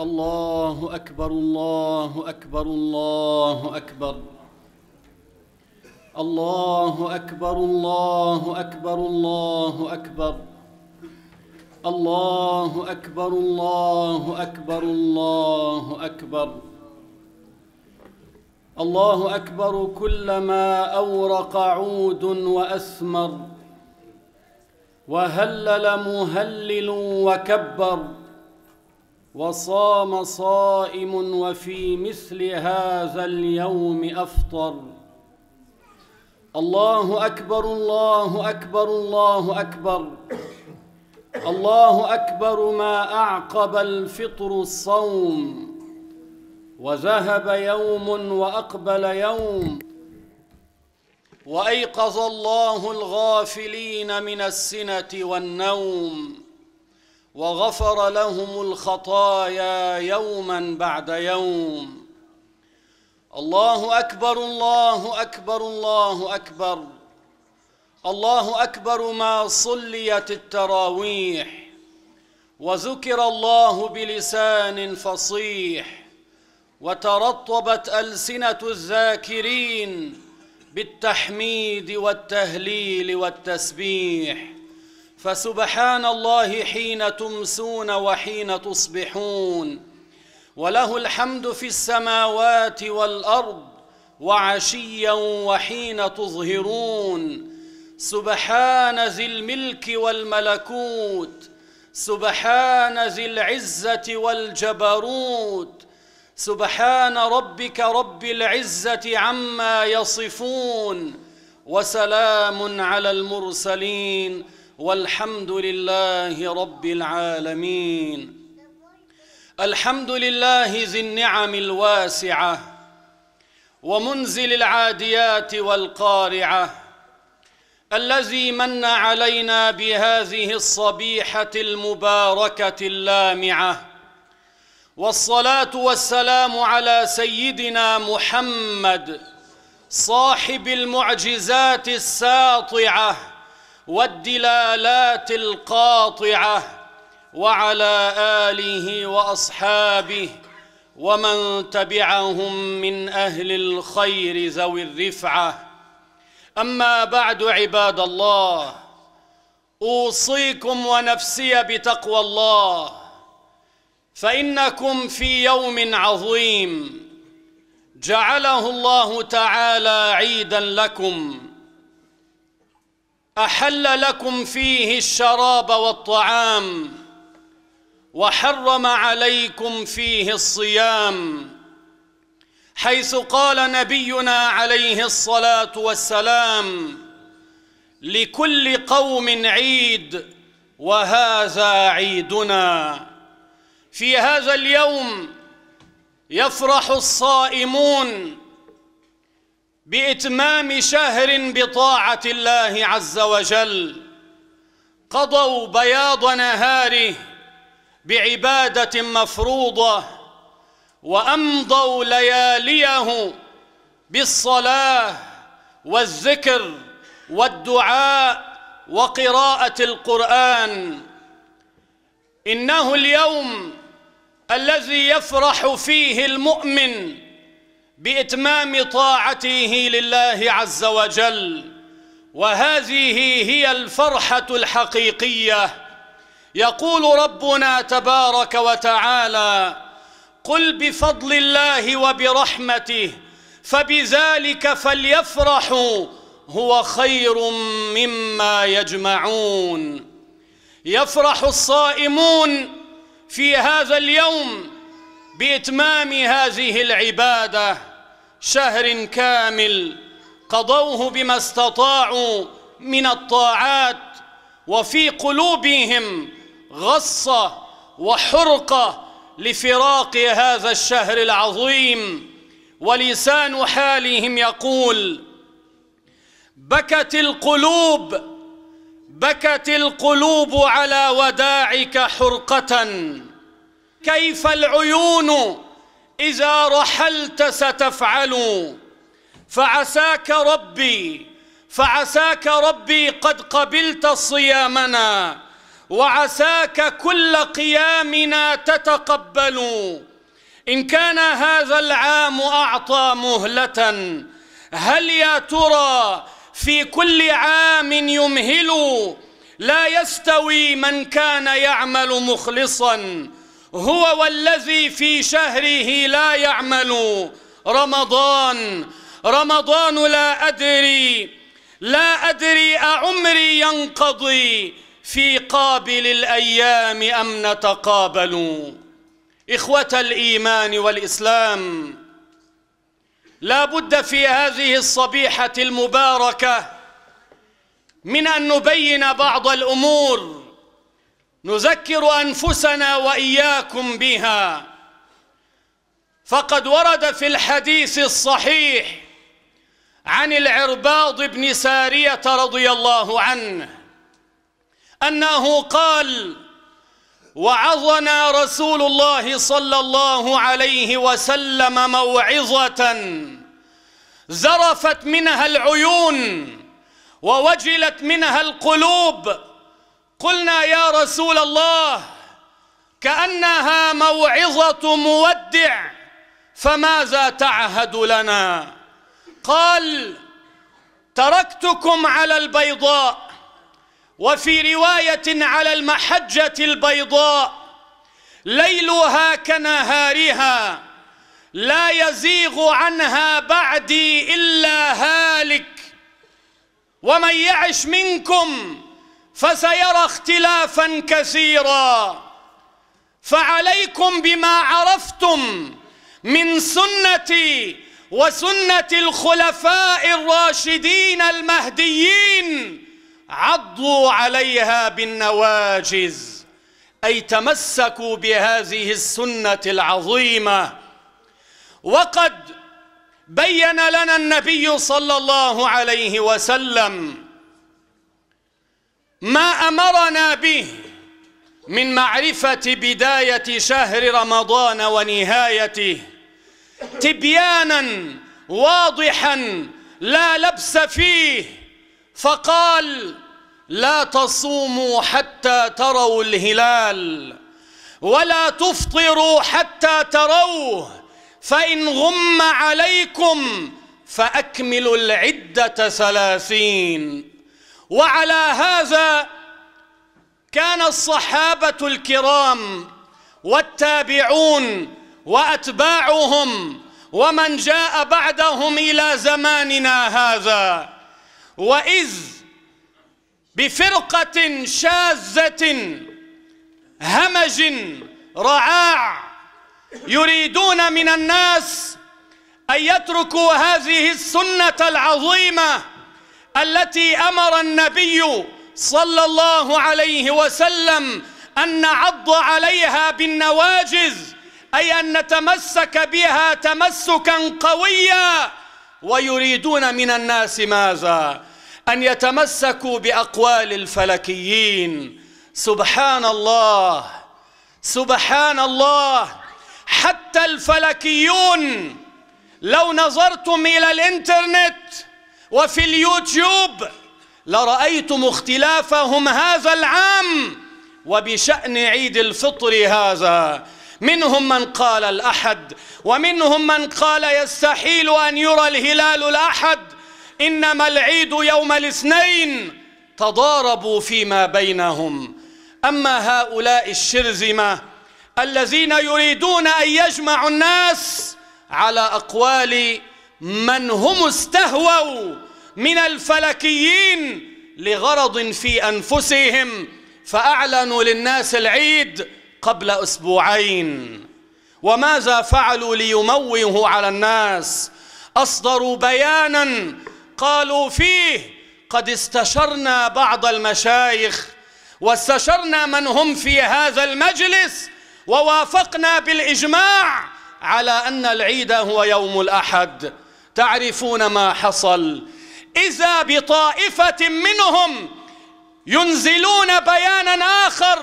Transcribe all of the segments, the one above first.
الله اكبر الله اكبر الله اكبر الله اكبر الله اكبر الله اكبر الله اكبر الله اكبر الله اكبر الله اكبر كلما اورق عود واسمر وهلل مهلل وكبر وصام صائم وفي مثل هذا اليوم افطر الله اكبر الله اكبر الله اكبر الله اكبر ما اعقب الفطر الصوم وذهب يوم واقبل يوم وايقظ الله الغافلين من السنه والنوم وغفر لهم الخطايا يوما بعد يوم الله اكبر الله اكبر الله اكبر الله اكبر ما صليت التراويح وذكر الله بلسان فصيح وترطبت السنه الذاكرين بالتحميد والتهليل والتسبيح فسبحان الله حين تمسون وحين تصبحون وله الحمد في السماوات والارض وعشيا وحين تظهرون سبحان ذي الملك والملكوت سبحان ذي العزه والجبروت سبحان ربك رب العزه عما يصفون وسلام على المرسلين والحمد لله رب العالمين الحمد لله ذي النعم الواسعه ومنزل العاديات والقارعه الذي من علينا بهذه الصبيحه المباركه اللامعه والصلاه والسلام على سيدنا محمد صاحب المعجزات الساطعه والدلالات القاطعه وعلى اله واصحابه ومن تبعهم من اهل الخير ذوي الرفعه اما بعد عباد الله اوصيكم ونفسي بتقوى الله فانكم في يوم عظيم جعله الله تعالى عيدا لكم احل لكم فيه الشراب والطعام وحرم عليكم فيه الصيام حيث قال نبينا عليه الصلاه والسلام لكل قوم عيد وهذا عيدنا في هذا اليوم يفرح الصائمون باتمام شهر بطاعه الله عز وجل قضوا بياض نهاره بعباده مفروضه وامضوا لياليه بالصلاه والذكر والدعاء وقراءه القران انه اليوم الذي يفرح فيه المؤمن باتمام طاعته لله عز وجل وهذه هي الفرحه الحقيقيه يقول ربنا تبارك وتعالى قل بفضل الله وبرحمته فبذلك فليفرحوا هو خير مما يجمعون يفرح الصائمون في هذا اليوم باتمام هذه العباده شهر كامل قضوه بما استطاعوا من الطاعات وفي قلوبهم غصة وحرقة لفراق هذا الشهر العظيم ولسان حالهم يقول بكت القلوب بكت القلوب على وداعك حرقة كيف العيون إذا رحلت ستفعل فعساك ربي فعساك ربي قد قبلت صيامنا وعساك كل قيامنا تتقبل إن كان هذا العام أعطى مهلة هل يا ترى في كل عام يمهل لا يستوي من كان يعمل مخلصاً هو والذي في شهره لا يعمل رمضان رمضان لا أدري لا أدري أعمري ينقضي في قابل الأيام أم نتقابل إخوة الإيمان والإسلام لا بد في هذه الصبيحة المباركة من أن نبين بعض الأمور نذكر أنفسنا وإياكم بها فقد ورد في الحديث الصحيح عن العرباض بن سارية رضي الله عنه أنه قال وعظنا رسول الله صلى الله عليه وسلم موعظة زرفت منها العيون ووجلت منها القلوب قلنا يا رسول الله كأنها موعظة مودع فماذا تعهد لنا قال تركتكم على البيضاء وفي رواية على المحجة البيضاء ليلها كنهارها لا يزيغ عنها بعدي إلا هالك ومن يعش منكم فسيرى اختلافا كثيرا فعليكم بما عرفتم من سنتي وسنة الخلفاء الراشدين المهديين عضوا عليها بالنواجز أي تمسكوا بهذه السنة العظيمة وقد بين لنا النبي صلى الله عليه وسلم ما أمرنا به من معرفة بداية شهر رمضان ونهايته تبيانا واضحا لا لبس فيه فقال لا تصوموا حتى تروا الهلال ولا تفطروا حتى تروه فإن غم عليكم فأكملوا العدة ثلاثين وعلى هذا كان الصحابه الكرام والتابعون واتباعهم ومن جاء بعدهم الى زماننا هذا واذ بفرقه شاذه همج رعاع يريدون من الناس ان يتركوا هذه السنه العظيمه التي أمر النبي صلى الله عليه وسلم أن نعض عليها بالنواجز أي أن نتمسك بها تمسكا قويا ويريدون من الناس ماذا أن يتمسكوا بأقوال الفلكيين سبحان الله سبحان الله حتى الفلكيون لو نظرتم إلى الإنترنت وفي اليوتيوب لرأيتم اختلافهم هذا العام وبشأن عيد الفطر هذا منهم من قال الأحد ومنهم من قال يستحيل أن يرى الهلال الأحد إنما العيد يوم الاثنين تضاربوا فيما بينهم أما هؤلاء الشرذمة الذين يريدون أن يجمعوا الناس على أقوال من هم استهووا من الفلكيين لغرض في انفسهم فاعلنوا للناس العيد قبل اسبوعين وماذا فعلوا ليموهوا على الناس اصدروا بيانا قالوا فيه قد استشرنا بعض المشايخ واستشرنا من هم في هذا المجلس ووافقنا بالاجماع على ان العيد هو يوم الاحد تعرفون ما حصل إذا بطائفة منهم ينزلون بيانا آخر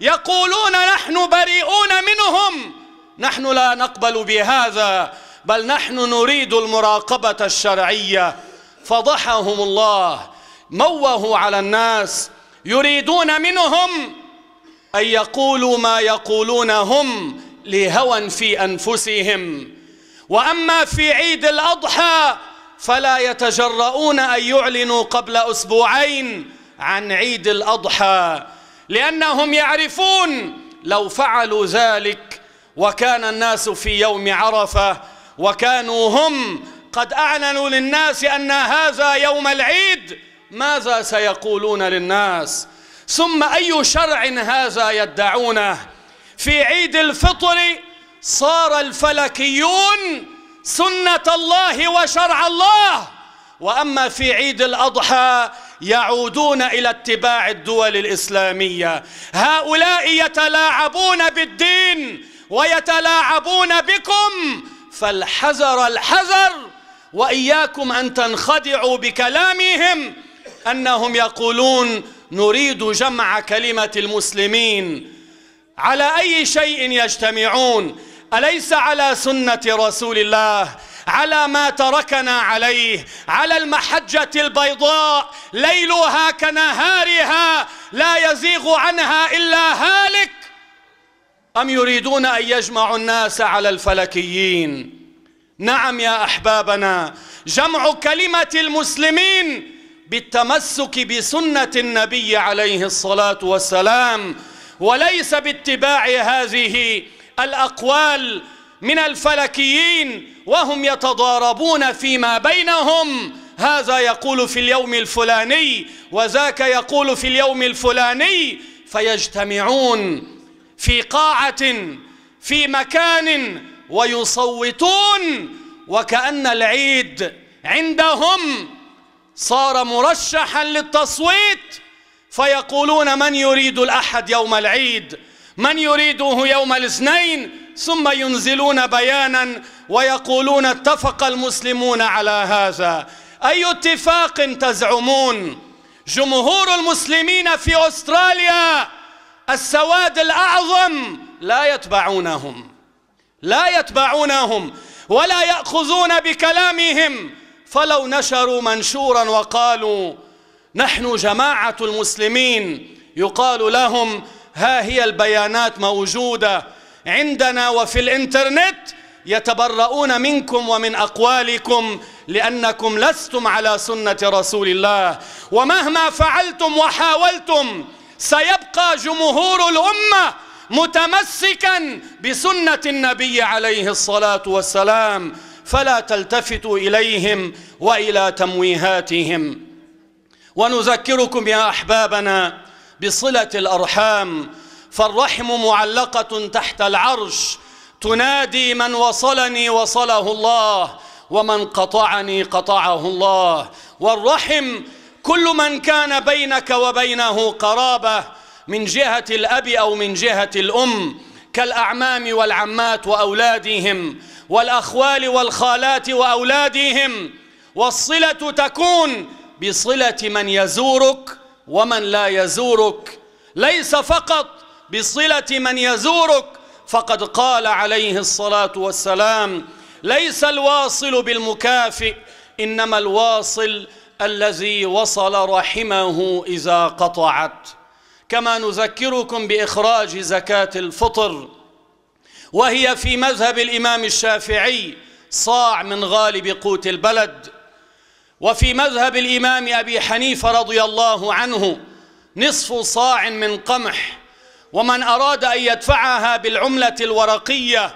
يقولون نحن بريئون منهم نحن لا نقبل بهذا بل نحن نريد المراقبة الشرعية فضحهم الله موه على الناس يريدون منهم أن يقولوا ما يقولون هم لهوى في أنفسهم واما في عيد الاضحى فلا يتجرؤون ان يعلنوا قبل اسبوعين عن عيد الاضحى لانهم يعرفون لو فعلوا ذلك وكان الناس في يوم عرفه وكانوا هم قد اعلنوا للناس ان هذا يوم العيد ماذا سيقولون للناس ثم اي شرع هذا يدعونه في عيد الفطر صار الفلكيون سنة الله وشرع الله وأما في عيد الأضحى يعودون إلى اتباع الدول الإسلامية هؤلاء يتلاعبون بالدين ويتلاعبون بكم فالحذر الحذر وإياكم أن تنخدعوا بكلامهم أنهم يقولون نريد جمع كلمة المسلمين على أي شيء يجتمعون أليس على سنة رسول الله على ما تركنا عليه على المحجة البيضاء ليلها كنهارها لا يزيغ عنها إلا هالك أم يريدون أن يجمعوا الناس على الفلكيين نعم يا أحبابنا جمع كلمة المسلمين بالتمسك بسنة النبي عليه الصلاة والسلام وليس باتباع هذه الأقوال من الفلكيين وهم يتضاربون فيما بينهم هذا يقول في اليوم الفلاني وذاك يقول في اليوم الفلاني فيجتمعون في قاعة في مكان ويصوتون وكأن العيد عندهم صار مرشحا للتصويت فيقولون من يريد الأحد يوم العيد؟ من يريده يوم الاثنين ثم ينزلون بيانا ويقولون اتفق المسلمون على هذا أي اتفاق تزعمون جمهور المسلمين في أستراليا السواد الأعظم لا يتبعونهم لا يتبعونهم ولا يأخذون بكلامهم فلو نشروا منشورا وقالوا نحن جماعة المسلمين يقال لهم ها هي البيانات موجودة عندنا وفي الإنترنت يتبرؤون منكم ومن أقوالكم لأنكم لستم على سنة رسول الله ومهما فعلتم وحاولتم سيبقى جمهور الأمة متمسكا بسنة النبي عليه الصلاة والسلام فلا تلتفتوا إليهم وإلى تمويهاتهم ونذكركم يا أحبابنا بصلة الأرحام فالرحم معلقة تحت العرش تنادي من وصلني وصله الله ومن قطعني قطعه الله والرحم كل من كان بينك وبينه قرابة من جهة الأب أو من جهة الأم كالأعمام والعمات وأولادهم والأخوال والخالات وأولادهم والصلة تكون بصلة من يزورك ومن لا يزورك ليس فقط بصلة من يزورك فقد قال عليه الصلاة والسلام ليس الواصل بالمكافئ إنما الواصل الذي وصل رحمه إذا قطعت كما نذكركم بإخراج زكاة الفطر وهي في مذهب الإمام الشافعي صاع من غالب قوت البلد وفي مذهب الإمام أبي حنيفة رضي الله عنه نصف صاع من قمح ومن أراد أن يدفعها بالعملة الورقية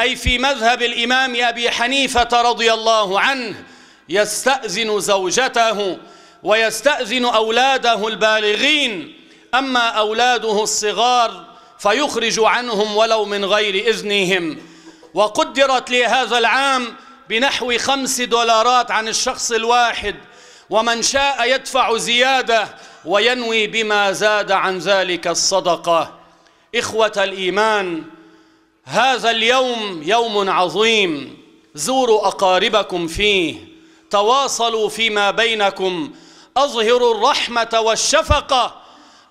أي في مذهب الإمام أبي حنيفة رضي الله عنه يستأذن زوجته ويستأذن أولاده البالغين أما أولاده الصغار فيخرج عنهم ولو من غير إذنهم وقدرت لهذا العام بنحو خمس دولارات عن الشخص الواحد ومن شاء يدفع زيادة وينوي بما زاد عن ذلك الصدقة إخوة الإيمان هذا اليوم يوم عظيم زوروا أقاربكم فيه تواصلوا فيما بينكم أظهروا الرحمة والشفقة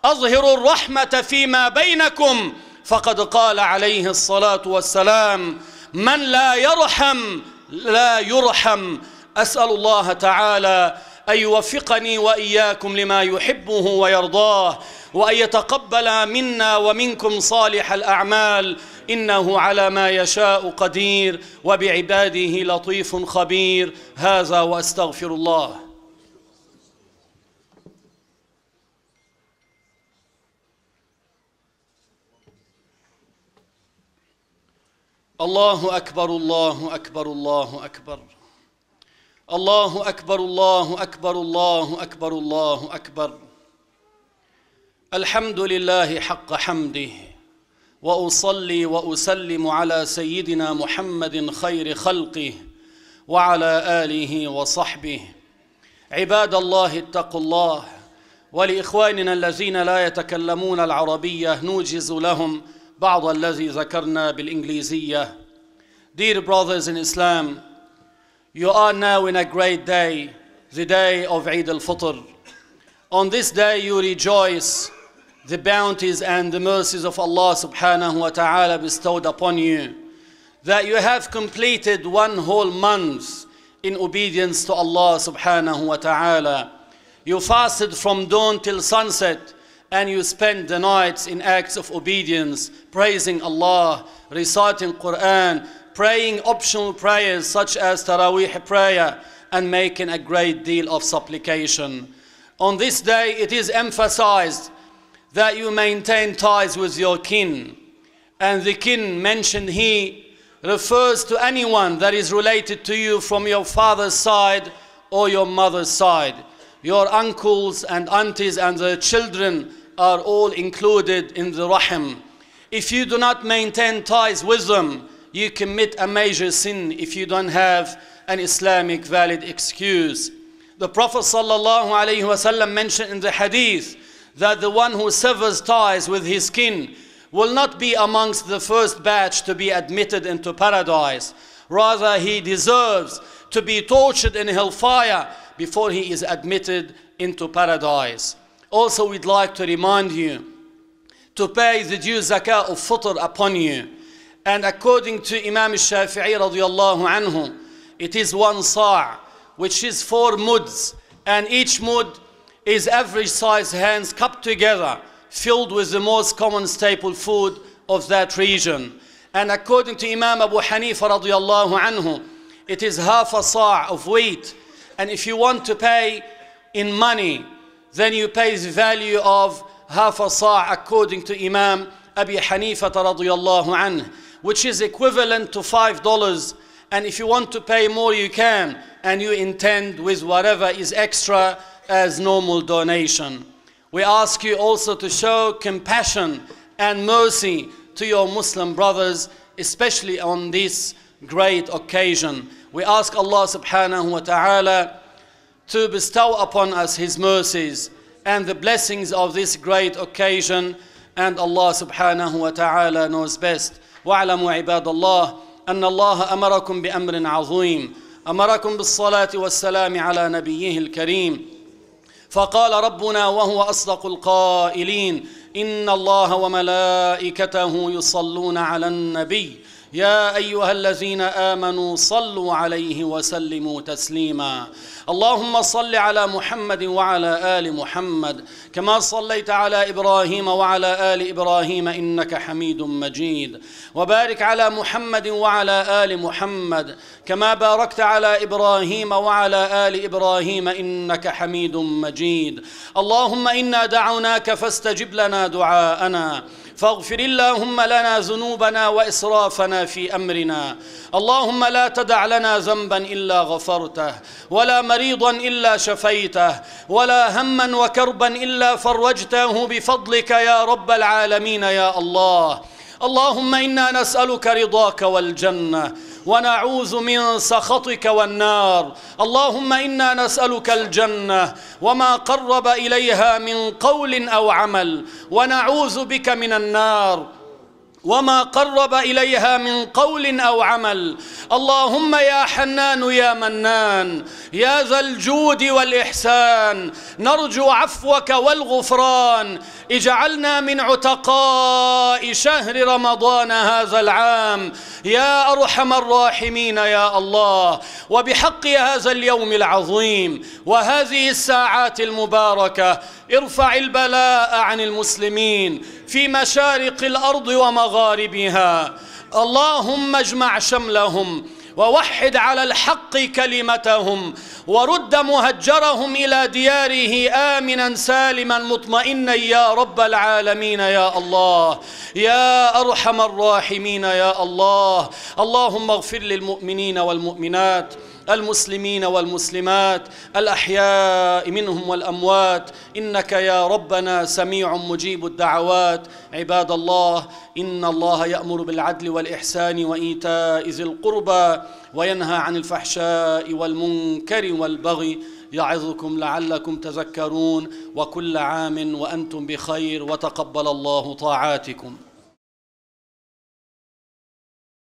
أظهروا الرحمة فيما بينكم فقد قال عليه الصلاة والسلام من لا يرحم لا يرحم أسأل الله تعالى أن يوفقني وإياكم لما يحبه ويرضاه وأن يتقبل منا ومنكم صالح الأعمال إنه على ما يشاء قدير وبعباده لطيف خبير هذا وأستغفر الله الله أكبر الله أكبر الله أكبر الله أكبر الله أكبر الله أكبر الله أكبر الحمد لله حق حمده وأصلي وأسلم على سيدنا محمد خير خلقه وعلى آله وصحبه عباد الله اتقوا الله ولإخواننا الذين لا يتكلمون العربية نوجز لهم بعض الذي ذكرنا بالإنجليزية Dear brothers in Islam, you are now in a great day, the day of Eid al-Fitr. On this day you rejoice the bounties and the mercies of Allah subhanahu wa ta'ala bestowed upon you, that you have completed one whole month in obedience to Allah subhanahu wa ta'ala. You fasted from dawn till sunset, and you spend the nights in acts of obedience, praising Allah, reciting Quran, praying optional prayers such as Taraweeh prayer, and making a great deal of supplication. On this day, it is emphasized that you maintain ties with your kin. And the kin mentioned here refers to anyone that is related to you from your father's side or your mother's side. Your uncles and aunties and their children are all included in the rahim. If you do not maintain ties with them, you commit a major sin if you don't have an Islamic valid excuse. The Prophet ﷺ mentioned in the hadith that the one who severs ties with his kin will not be amongst the first batch to be admitted into paradise. Rather, he deserves to be tortured in hellfire before he is admitted into paradise. Also, we'd like to remind you to pay the due zakah of fitr upon you. And according to Imam Shafi'i radiallahu anhu, it is one sa' which is four muds, and each mud is average size hands cupped together, filled with the most common staple food of that region. And according to Imam Abu Hanifa radiallahu anhu, it is half a sa' of wheat. And if you want to pay in money then you pay the value of half a sa' according to Imam Abi Hanifa radiyallahu anhu, which is equivalent to five dollars. And if you want to pay more, you can, and you intend with whatever is extra as normal donation. We ask you also to show compassion and mercy to your Muslim brothers, especially on this great occasion. We ask Allah subhanahu wa ta'ala to bestow upon us His mercies and the blessings of this great occasion. And Allah subhanahu wa ta'ala knows best. واعلموا عباد الله أن الله أمركم بأمر عظيم أمركم بالصلاة والسلام على نبيه الكريم فقال ربنا وهو أصدق القائلين إن الله وملائكته يصلون على النبي يا أيها الذين آمنوا صلوا عليه وسلموا تسليما اللهم صل على محمد وعلى آل محمد كما صليت على إبراهيم وعلى آل إبراهيم إنك حميد مجيد وبارك على محمد وعلى آل محمد كما باركت على إبراهيم وعلى آل إبراهيم إنك حميد مجيد اللهم إنا دعوناك فاستجب لنا دعاءنا فاغفر اللهم لنا ذنوبنا واسرافنا في امرنا اللهم لا تدع لنا ذنبا الا غفرته ولا مريضا الا شفيته ولا هما وكربا الا فرجته بفضلك يا رب العالمين يا الله اللهم انا نسالك رضاك والجنه ونعوذ من سخطك والنار اللهم إنا نسألك الجنة وما قرب إليها من قول أو عمل ونعوذ بك من النار وما قرب إليها من قول أو عمل اللهم يا حنان يا منان يا ذا الجود والإحسان نرجو عفوك والغفران اجعلنا من عتقاء شهر رمضان هذا العام يا أرحم الراحمين يا الله وبحق هذا اليوم العظيم وهذه الساعات المباركة ارفع البلاء عن المسلمين في مشارق الأرض ومغاربها اللهم اجمع شملهم ووحد على الحق كلمتهم ورد مهجرهم إلى دياره آمنا سالما مطمئنا يا رب العالمين يا الله يا أرحم الراحمين يا الله اللهم اغفر للمؤمنين والمؤمنات المسلمين والمسلمات الأحياء منهم والأموات إنك يا ربنا سميع مجيب الدعوات عباد الله إن الله يأمر بالعدل والإحسان وإيتاء ذي القربى وينهى عن الفحشاء والمنكر والبغي يعظكم لعلكم تذكرون وكل عام وأنتم بخير وتقبل الله طاعاتكم